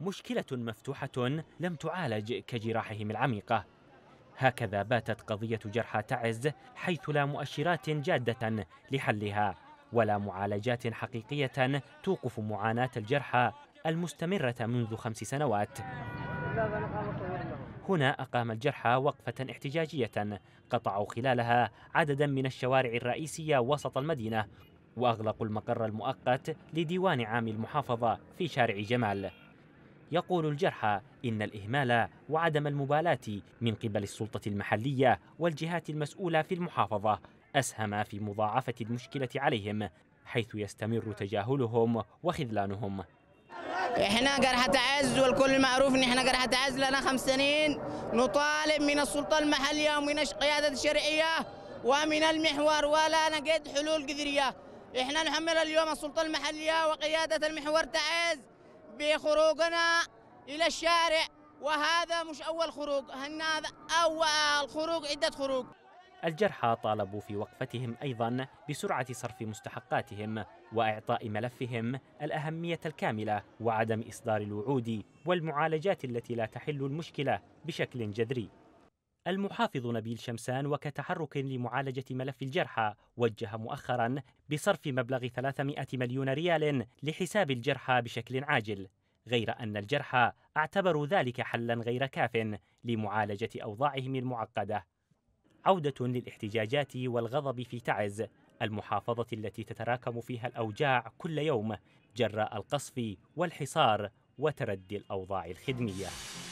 مشكلة مفتوحة لم تعالج كجراحهم العميقة هكذا باتت قضية جرحى تعز حيث لا مؤشرات جادة لحلها ولا معالجات حقيقية توقف معاناة الجرحى المستمرة منذ خمس سنوات هنا أقام الجرحى وقفة احتجاجية قطعوا خلالها عددا من الشوارع الرئيسية وسط المدينة وأغلقوا المقر المؤقت لديوان عام المحافظة في شارع جمال يقول الجرحى إن الإهمال وعدم المبالاة من قبل السلطة المحلية والجهات المسؤولة في المحافظة أسهم في مضاعفة المشكلة عليهم حيث يستمر تجاهلهم وخذلانهم احنا جرحة عز والكل معروف ان احنا جرحة عز لنا خمس سنين نطالب من السلطة المحلية ومن القيادة الشرعية ومن المحور ولا نجد حلول جذرية احنا نحمل اليوم السلطة المحلية وقيادة المحور تعز بخروجنا إلى الشارع وهذا مش أول خروج هذا أول خروج عدة خروج الجرحى طالبوا في وقفتهم أيضا بسرعة صرف مستحقاتهم وإعطاء ملفهم الأهمية الكاملة وعدم إصدار الوعود والمعالجات التي لا تحل المشكلة بشكل جذري المحافظ نبيل شمسان وكتحرك لمعالجة ملف الجرحى وجه مؤخرا بصرف مبلغ 300 مليون ريال لحساب الجرحى بشكل عاجل غير أن الجرحى اعتبروا ذلك حلا غير كاف لمعالجة أوضاعهم المعقدة عودة للاحتجاجات والغضب في تعز المحافظة التي تتراكم فيها الأوجاع كل يوم جراء القصف والحصار وتردي الأوضاع الخدمية